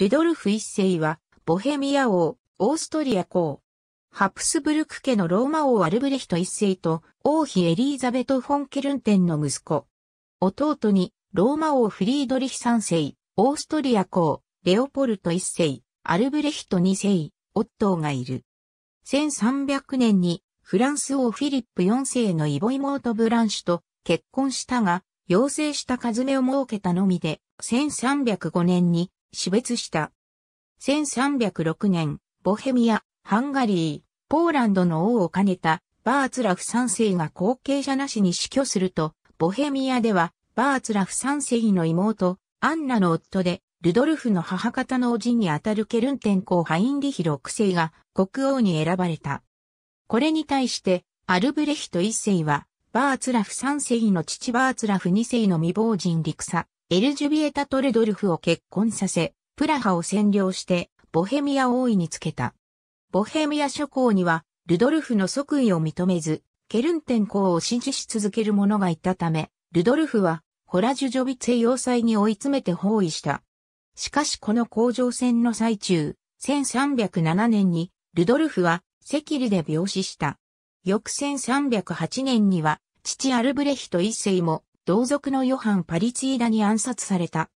ルドルフ一世は、ボヘミア王、オーストリア公、ハプスブルク家のローマ王アルブレヒト一世と、王妃エリーザベト・フォンケルンテンの息子。弟に、ローマ王フリードリヒ三世、オーストリア公、レオポルト一世、アルブレヒト二世、オットーがいる。1300年に、フランス王フィリップ四世のイボ妹ブランシュと結婚したが、要請した数目を設けたのみで、1305年に死別した。1306年、ボヘミア、ハンガリー、ポーランドの王を兼ねたバーツラフ3世が後継者なしに死去すると、ボヘミアではバーツラフ3世の妹、アンナの夫で、ルドルフの母方の叔父にあたるケルン天皇ハインリヒ六世が国王に選ばれた。これに対して、アルブレヒト1世は、バーツラフ3世の父バーツラフ2世の未亡人陸佐、エルジュビエタ・トレドルフを結婚させ、プラハを占領して、ボヘミア王位につけた。ボヘミア諸侯には、ルドルフの即位を認めず、ケルンテン公を支持し続ける者がいたため、ルドルフは、ホラジュジョビツェ要塞に追い詰めて包囲した。しかしこの工場戦の最中、1307年に、ルドルフは、セキリで病死した。翌1308年には、父アルブレヒト一世も、同族のヨハン・パリチーダに暗殺された。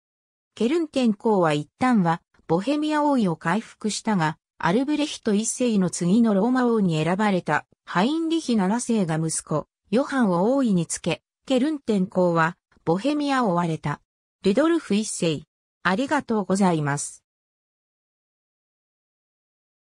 ケルンテンは一旦はボヘミア王位を回復したが、アルブレヒト一世の次のローマ王に選ばれたハインリヒ七世が息子、ヨハンを王位につけ、ケルンテンはボヘミアを追われた。ルドルフ一世。ありがとうございます。